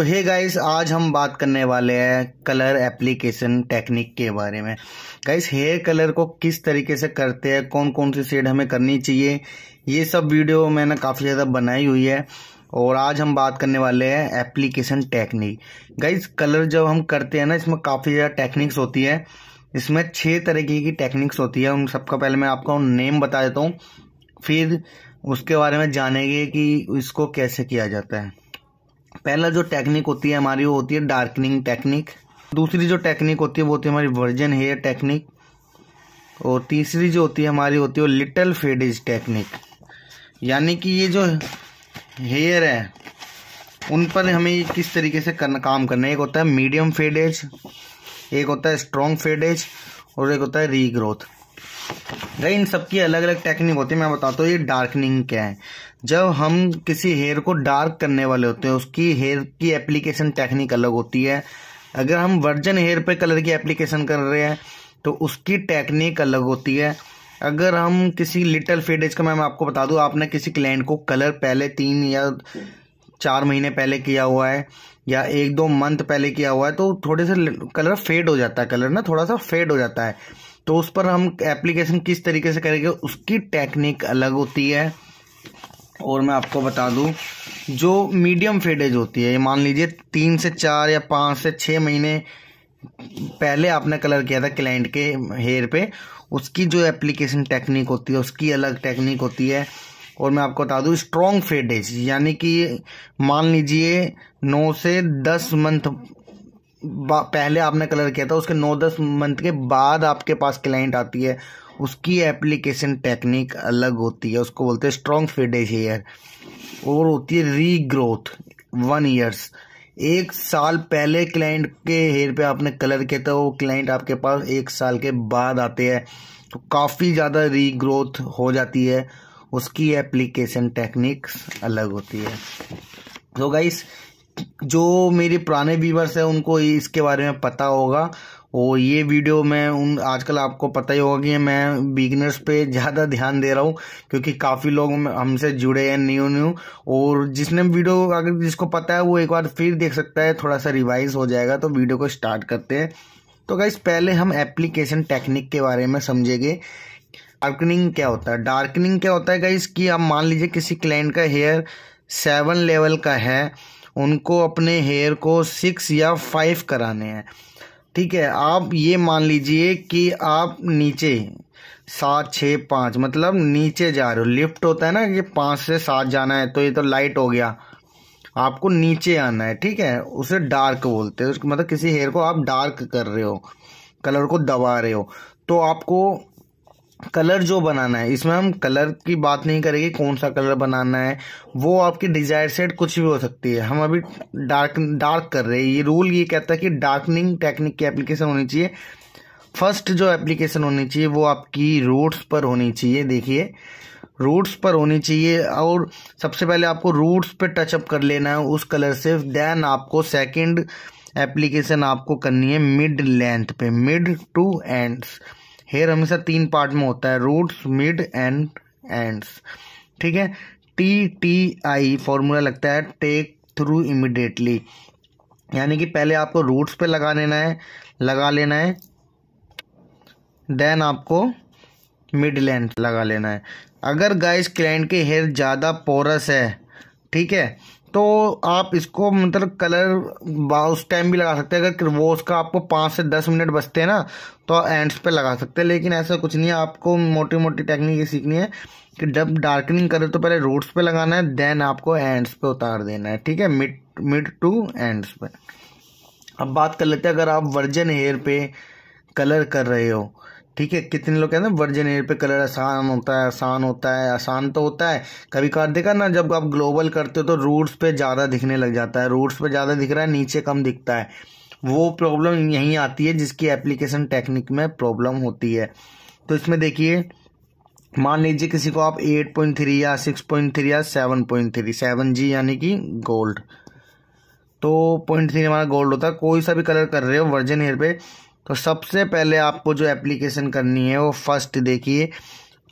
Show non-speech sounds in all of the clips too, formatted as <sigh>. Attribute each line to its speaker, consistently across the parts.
Speaker 1: तो hey guys आज हम बात करने वाले हैं कलर एप्लीकेशन टेक्निक के बारे में गाइस हेयर कलर को किस तरीके से करते हैं कौन कौन सी शेड हमें करनी चाहिए ये सब वीडियो मैंने काफ़ी ज़्यादा बनाई हुई है और आज हम बात करने वाले हैं एप्लीकेशन टेक्निक गाइस कलर जब हम करते हैं ना इसमें काफ़ी ज़्यादा टेक्निक्स होती है इसमें छः तरीके की टेक्निक्स होती है उन सबका पहले मैं आपका नेम बता देता हूँ फिर उसके बारे में जानेंगे कि इसको कैसे किया जाता है पहला जो टेक्निक होती है हमारी वो होती है डार्कनिंग टेक्निक दूसरी जो टेक्निक होती है वो होती है हमारी वर्जन हेयर टेक्निक और तीसरी जो होती है हमारी होती है लिटल फेडिज टेक्निक यानी कि ये जो हेयर है उन पर हमें किस तरीके से करना काम करना है एक होता है मीडियम फेडेज एक होता है स्ट्रॉन्ग फेडेज और एक होता है रीग्रोथ भाई इन सबकी अलग अलग टेक्निक होती है मैं बताता तो हूँ ये डार्कनिंग क्या है जब हम किसी हेयर को डार्क करने वाले होते हैं उसकी हेयर की एप्लीकेशन टेक्निक अलग होती है अगर हम वर्जन हेयर पे कलर की एप्लीकेशन कर रहे हैं तो उसकी टेक्निक अलग होती है अगर हम किसी लिटल फेडेज का मैं आपको बता दूँ आपने किसी क्लाइंट को कलर पहले तीन या चार महीने पहले किया हुआ है या एक दो मंथ पहले किया हुआ है तो थोड़े से कलर फेड हो जाता है कलर ना थोड़ा सा फेड हो जाता है तो उस पर हम एप्लीकेशन किस तरीके से करेंगे उसकी टेक्निक अलग होती है और मैं आपको बता दूं जो मीडियम फेडेज होती है ये मान लीजिए तीन से चार या पाँच से छः महीने पहले आपने कलर किया था क्लाइंट के हेयर पे उसकी जो एप्लीकेशन टेक्निक होती है उसकी अलग टेक्निक होती है और मैं आपको बता दूं स्ट्रॉन्ग फेडेज यानी कि मान लीजिए नौ से दस मंथ पहले आपने कलर किया था उसके नौ दस मंथ के बाद आपके पास क्लाइंट आती है उसकी एप्लीकेशन टेक्निक अलग होती है उसको बोलते हैं स्ट्रॉन्ग फिडेज हेयर और होती है री ग्रोथ वन ईयर्स एक साल पहले क्लाइंट के हेयर पे आपने कलर किया था वो क्लाइंट आपके पास एक साल के बाद आते हैं तो काफ़ी ज़्यादा री ग्रोथ हो जाती है उसकी एप्लीकेशन टेक्निक्स अलग होती है तो गाइस जो मेरे पुराने व्यूवर्स हैं उनको इसके बारे में पता होगा और ये वीडियो मैं उन आजकल आपको पता ही होगा कि मैं बिगनर्स पे ज़्यादा ध्यान दे रहा हूँ क्योंकि काफ़ी लोग हमसे जुड़े हैं न्यू न्यू और जिसने वीडियो अगर जिसको पता है वो एक बार फिर देख सकता है थोड़ा सा रिवाइज हो जाएगा तो वीडियो को स्टार्ट करते हैं तो गाइज पहले हम एप्लीकेशन टेक्निक के बारे में समझेंगे डार्कनिंग क्या होता है डार्कनिंग क्या होता है गाइज कि आप मान लीजिए किसी क्लाइंट का हेयर सेवन लेवल का है उनको अपने हेयर को सिक्स या फाइव कराने हैं ठीक है आप ये मान लीजिए कि आप नीचे सात छः पाँच मतलब नीचे जा रहे हो लिफ्ट होता है ना कि पाँच से सात जाना है तो ये तो लाइट हो गया आपको नीचे आना है ठीक है उसे डार्क बोलते हैं मतलब किसी हेयर को आप डार्क कर रहे हो कलर को दबा रहे हो तो आपको कलर जो बनाना है इसमें हम कलर की बात नहीं करेंगे कौन सा कलर बनाना है वो आपकी डिजायर सेट कुछ भी हो सकती है हम अभी डार्क डार्क कर रहे हैं ये रूल ये कहता है कि डार्कनिंग टेक्निक की एप्लीकेशन होनी चाहिए फर्स्ट जो एप्लीकेशन होनी चाहिए वो आपकी रूट्स पर होनी चाहिए देखिए रूट्स पर होनी चाहिए और सबसे पहले आपको रूट्स पर टचअप कर लेना है उस कलर से देन आपको सेकेंड एप्लीकेशन आपको करनी है मिड लेंथ पे मिड टू एंड्स हेयर हमेशा तीन पार्ट में होता है रूट्स मिड एंड एंड्स ठीक है टी टी आई फॉर्मूला लगता है टेक थ्रू इमिडिएटली यानी कि पहले आपको रूट्स पे लगा लेना है लगा लेना है देन आपको मिड लेंथ लगा लेना है अगर गाइस क्लाइंट के हेयर ज़्यादा पोरस है ठीक है तो आप इसको मतलब कलर उस टाइम भी लगा सकते हैं अगर वो उसका आपको पाँच से दस मिनट बचते हैं ना तो एंड्स पे लगा सकते हैं लेकिन ऐसा कुछ नहीं है आपको मोटी मोटी टेक्निक ये सीखनी है कि जब डार्कनिंग करें तो पहले रूट्स पे लगाना है देन आपको एंड्स पे उतार देना है ठीक है मिड मिड टू एंड्स पे अब बात कर लेते हैं अगर आप वर्जन हेयर पे कलर कर रहे हो ठीक है कितने लोग कहते हैं वर्जन एयर पे कलर आसान होता है आसान होता है आसान तो होता है कभी कभार देखा ना जब आप ग्लोबल करते हो तो रूट्स पे ज़्यादा दिखने लग जाता है रूट्स पे ज़्यादा दिख रहा है नीचे कम दिखता है वो प्रॉब्लम यहीं आती है जिसकी एप्लीकेशन टेक्निक में प्रॉब्लम होती है तो इसमें देखिए मान लीजिए किसी को आप एट पॉइंट थ्री या सिक्स पॉइंट थ्री या seven point three seven G यानी कि गोल्ड तो पॉइंट थ्री हमारा गोल्ड होता है कोई सा भी कलर कर रहे हो वर्जन एयर पे तो सबसे पहले आपको जो एप्लीकेशन करनी है वो फर्स्ट देखिए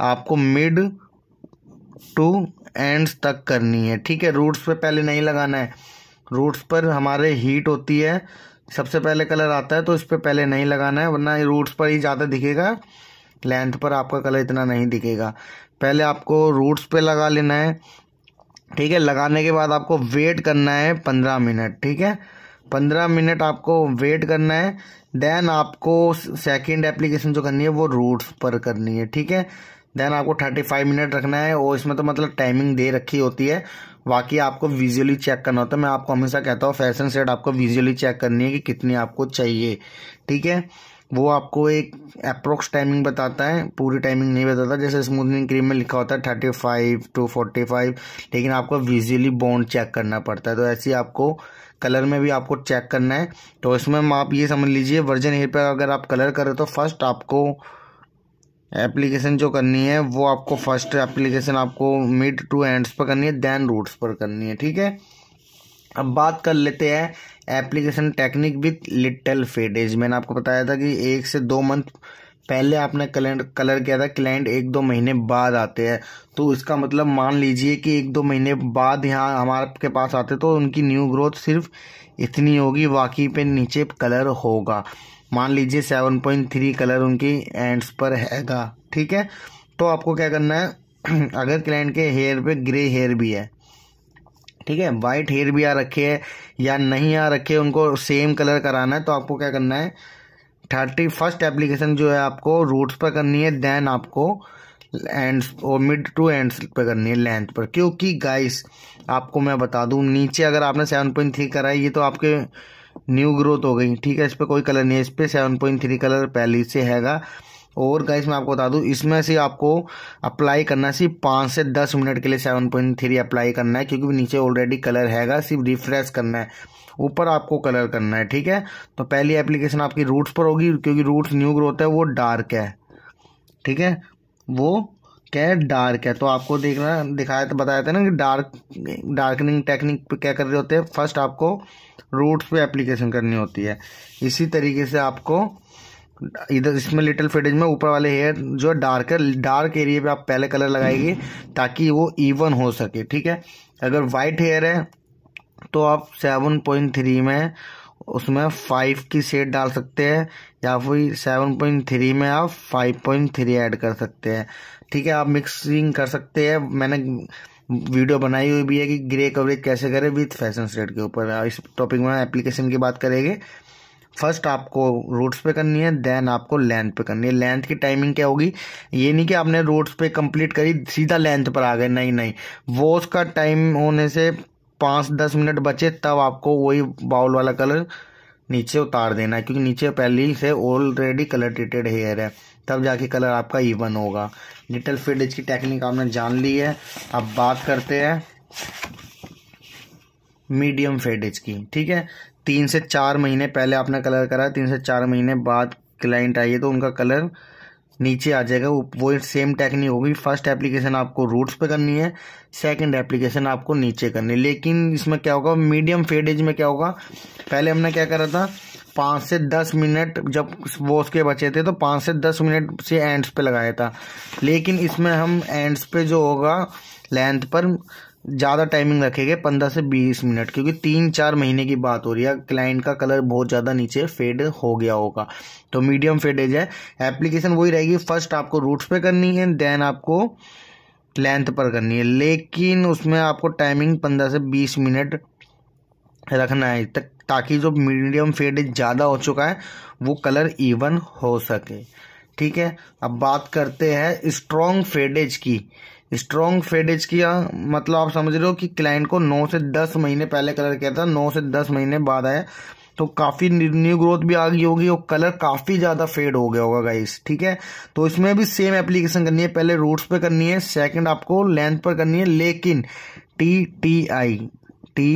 Speaker 1: आपको मिड टू एंड्स तक करनी है ठीक है रूट्स पे पहले नहीं लगाना है रूट्स पर हमारे हीट होती है सबसे पहले कलर आता है तो इस पर पहले नहीं लगाना है वरना रूट्स पर ही ज़्यादा दिखेगा लेंथ पर आपका कलर इतना नहीं दिखेगा पहले आपको रूट्स पे लगा लेना है ठीक है लगाने के बाद आपको वेट करना है पंद्रह मिनट ठीक है पंद्रह मिनट आपको वेट करना है देन आपको सेकंड एप्लीकेशन जो करनी है वो रूट्स पर करनी है ठीक है देन आपको थर्टी फाइव मिनट रखना है और इसमें तो मतलब टाइमिंग दे रखी होती है बाकी आपको विजुअली चेक करना होता है मैं आपको हमेशा कहता हूँ फैशन सेट आपको विजुअली चेक करनी है कि कितनी आपको चाहिए ठीक है वो आपको एक अप्रोक्स टाइमिंग बताता है पूरी टाइमिंग नहीं बताता जैसे स्मूथनिंग क्रीम में लिखा होता है thirty five to forty five लेकिन आपको विजुअली बॉन्ड चेक करना पड़ता है तो ऐसी आपको कलर में भी आपको चेक करना है तो इसमें आप ये समझ लीजिए वर्जन एयर पर अगर आप कलर करें तो फर्स्ट आपको एप्लीकेशन जो करनी है वो आपको फर्स्ट एप्लीकेशन आपको मिड टू एंड्स पर करनी है देन रूट्स पर करनी है ठीक है अब बात कर लेते हैं application technique with little fades मैंने आपको बताया था कि एक से दो मंथ पहले आपने कलर कलर किया था क्लाइंट एक दो महीने बाद आते हैं तो इसका मतलब मान लीजिए कि एक दो महीने बाद यहाँ हमारे पास आते तो उनकी न्यू ग्रोथ सिर्फ इतनी होगी बाकी पे नीचे कलर होगा मान लीजिए सेवन पॉइंट थ्री कलर उनकी एंड्स पर हैगा ठीक है तो आपको क्या करना है <clears throat> अगर क्लाइंट के हेयर पे ग्रे हेयर भी है ठीक है वाइट हेयर भी आ रखे है या नहीं आ रखे उनको सेम कलर कराना है तो आपको क्या करना है थर्टी फर्स्ट एप्लीकेशन जो है आपको रूट्स पर करनी है देन आपको एंड्स और मिड टू एंड्स पे करनी है लेंथ पर क्योंकि गाइस आपको मैं बता दूं नीचे अगर आपने सेवन पॉइंट थ्री कराई है ये तो आपके न्यू ग्रोथ हो गई ठीक है इस पर कोई कलर नहीं है इस पर सेवन पॉइंट थ्री कलर पहले से हैगा और गाइस मैं आपको बता दूं इसमें से आपको अप्लाई करना सिर्फ पाँच से दस मिनट के लिए सेवन पॉइंट थ्री अप्लाई करना है क्योंकि नीचे ऑलरेडी कलर हैगा सिर्फ रिफ्रेश करना है ऊपर आपको कलर करना है ठीक है तो पहली एप्लीकेशन आपकी रूट्स पर होगी क्योंकि रूट्स न्यू ग्रोथ है वो डार्क है ठीक है वो क्या है डार्क है तो आपको देखना दिखाया तो बताया था ना कि डार्क डार्कनिंग टेक्निक पे क्या कर रहे होते हैं फर्स्ट आपको रूट्स पे एप्लीकेशन करनी होती है इसी तरीके से आपको इधर इसमें लिटिल फेडेज में ऊपर वाले हेयर जो डार्क है डार्क एरिया पे आप पहले कलर लगाएंगे ताकि वो इवन हो सके ठीक है अगर वाइट हेयर है तो आप सेवन पॉइंट थ्री में उसमें फाइव की शेड डाल सकते हैं या फिर सेवन पॉइंट थ्री में आप फाइव पॉइंट थ्री ऐड कर सकते हैं ठीक है आप मिक्सिंग कर सकते हैं मैंने वीडियो बनाई हुई भी है कि ग्रे कवरेज कैसे करें विथ फैशन स्टेट के ऊपर इस टॉपिक में एप्लीकेशन की बात करेंगे फर्स्ट आपको रोड्स पे करनी है देन आपको लेंथ पे करनी है लेंथ की टाइमिंग क्या होगी ये नहीं कि आपने रोड्स पे कंप्लीट करी सीधा लेंथ पर आ गए नहीं नहीं वो उसका टाइम होने से पाँच दस मिनट बचे तब आपको वही बाउल वाला कलर नीचे उतार देना है क्योंकि नीचे पहले से ऑलरेडी कलर ट्रीटेड हेयर है तब जाके कलर आपका इवन होगा लिटल फेडेज की टेक्निक आपने जान ली है अब बात करते हैं मीडियम फेडेज की ठीक है तीन से चार महीने पहले आपने कलर करा तीन से चार महीने बाद क्लाइंट आइए तो उनका कलर नीचे आ जाएगा वो वो सेम टेक्निक होगी फर्स्ट एप्लीकेशन आपको रूट्स पे करनी है सेकंड एप्लीकेशन आपको नीचे करनी है लेकिन इसमें क्या होगा मीडियम फेडेज में क्या होगा पहले हमने क्या करा था पाँच से दस मिनट जब वो उसके बचे थे तो पाँच से दस मिनट से एंड्स पे लगाया था लेकिन इसमें हम एंड्स पे जो होगा लेंथ पर ज़्यादा टाइमिंग रखेंगे पंद्रह से बीस मिनट क्योंकि तीन चार महीने की बात हो रही है क्लाइंट का कलर बहुत ज़्यादा नीचे फेड हो गया होगा तो मीडियम फेडेज है एप्लीकेशन वही रहेगी फर्स्ट आपको रूट्स पे करनी है देन आपको लेंथ पर करनी है लेकिन उसमें आपको टाइमिंग पंद्रह से बीस मिनट रखना है ताकि जो मीडियम फेडेज ज़्यादा हो चुका है वो कलर इवन हो सके ठीक है अब बात करते हैं स्ट्रॉन्ग फेडेज की स्ट्रॉन्ग फेडेज किया मतलब आप समझ रहे हो कि क्लाइंट को नौ से दस महीने पहले कलर किया था नौ से दस महीने बाद आया तो काफ़ी न्यू ग्रोथ भी आ गई होगी और कलर काफ़ी ज़्यादा फेड हो गया होगा गाइस ठीक है तो इसमें भी सेम एप्लीकेशन करनी है पहले रूट्स पे करनी है सेकंड आपको लेंथ पर करनी है लेकिन T T I T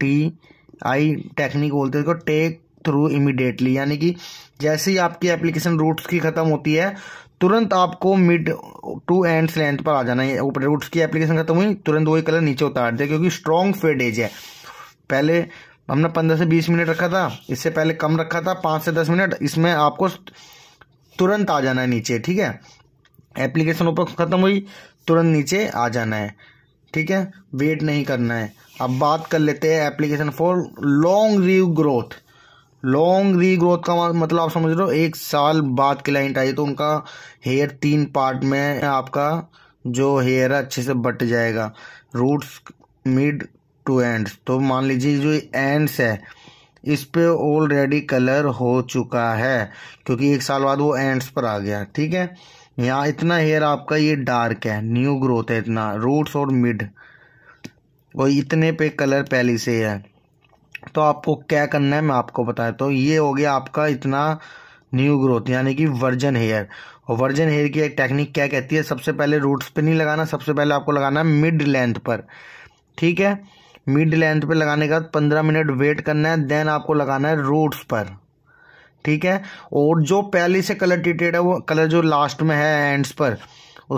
Speaker 1: T I technique बोलते हैं इसको टेक थ्रू इमिडिएटली यानी कि जैसे ही आपकी एप्लीकेशन रूट्स की ख़त्म होती है तुरंत आपको मिड टू एंड लेंथ पर आ जाना है ऊपर रूट्स की एप्लीकेशन खत्म हुई तुरंत वही कलर नीचे उतार दिया क्योंकि स्ट्रॉन्ग फेड एज है पहले हमने पंद्रह से बीस मिनट रखा था इससे पहले कम रखा था पाँच से दस मिनट इसमें आपको तुरंत आ जाना है नीचे ठीक है एप्लीकेशन ऊपर ख़त्म हुई तुरंत नीचे आ जाना है ठीक है वेट नहीं करना है अब बात कर लेते हैं application for long regrowth long growth का मतलब आप समझ रहे हो एक साल बाद क्लाइंट आई तो उनका हेयर तीन पार्ट में आपका जो हेयर है अच्छे से बट जाएगा रूट्स मिड टू एंड्स तो मान लीजिए जो एंड्स है इस पे ऑलरेडी कलर हो चुका है क्योंकि एक साल बाद वो एंड्स पर आ गया ठीक है यहाँ इतना हेयर आपका ये डार्क है न्यू ग्रोथ है इतना रूट्स और मिड और इतने पे कलर पहले से है तो आपको क्या करना है मैं आपको बताया तो ये हो गया आपका इतना न्यू ग्रोथ यानी कि वर्जन हेयर और वर्जन हेयर की एक टेक्निक क्या कहती है सबसे पहले रूट्स पे नहीं लगाना सबसे पहले आपको लगाना है मिड लेंथ पर ठीक है मिड लेंथ पे लगाने के बाद पंद्रह मिनट वेट करना है देन आपको लगाना है रूट्स पर ठीक है और जो पहले से कलर ट्रीटेड है वो कलर जो लास्ट में है एंड्स पर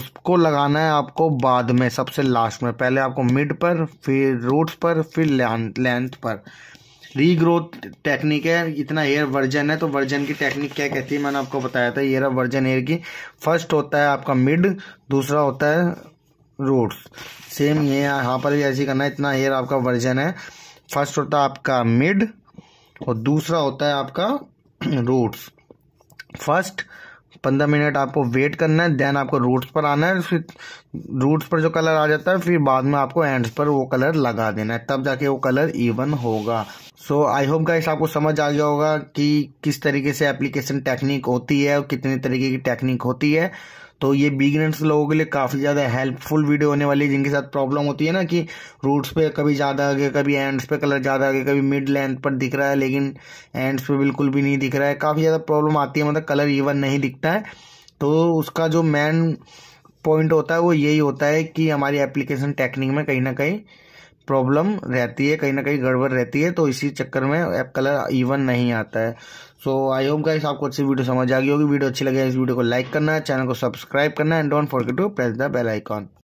Speaker 1: उसको लगाना है आपको बाद में सबसे लास्ट में पहले आपको मिड पर फिर रूट्स पर फिर लेंथ पर रीग्रोथ टेक्निक है इतना हेयर वर्जन है तो वर्जन की टेक्निक क्या कहती है मैंने आपको बताया था हेयर ऑफ वर्जन हेयर की फर्स्ट होता है आपका मिड दूसरा होता है रूट्स सेम ये यहाँ पर भी ऐसे करना है इतना हेयर आपका वर्जन है फर्स्ट होता है आपका मिड और दूसरा होता है आपका रूट्स <clears throat> फर्स्ट पंद्रह मिनट आपको वेट करना है देन आपको रूट्स पर आना है फिर रूट्स पर जो कलर आ जाता है फिर बाद में आपको एंड्स पर वो कलर लगा देना है तब जाके वो कलर इवन होगा सो आई होप गाइस आपको समझ आ गया होगा कि किस तरीके से एप्लीकेशन टेक्निक होती है और कितने तरीके की टेक्निक होती है तो ये बिगिनर्स लोगों के लिए काफ़ी ज़्यादा हेल्पफुल वीडियो होने वाली है जिनके साथ प्रॉब्लम होती है ना कि रूट्स पे कभी ज़्यादा आगे कभी एंड्स पे कलर ज़्यादा आगे कभी मिड लेंथ पर दिख रहा है लेकिन एंड्स पे बिल्कुल भी नहीं दिख रहा है काफ़ी ज़्यादा प्रॉब्लम आती है मतलब कलर ईवन नहीं दिखता है तो उसका जो मेन पॉइंट होता है वो यही होता है कि हमारी एप्लीकेशन टेक्निक में कहीं ना कहीं प्रॉब्लम रहती है कहीं ना कहीं गड़बड़ रहती है तो इसी चक्कर में कलर इवन नहीं आता है सो आई होप गाइस आपको अच्छी वीडियो समझ आ गई होगी वीडियो अच्छी लगे इस वीडियो को लाइक करना चैनल को सब्सक्राइब करना and don't forget to press the bell icon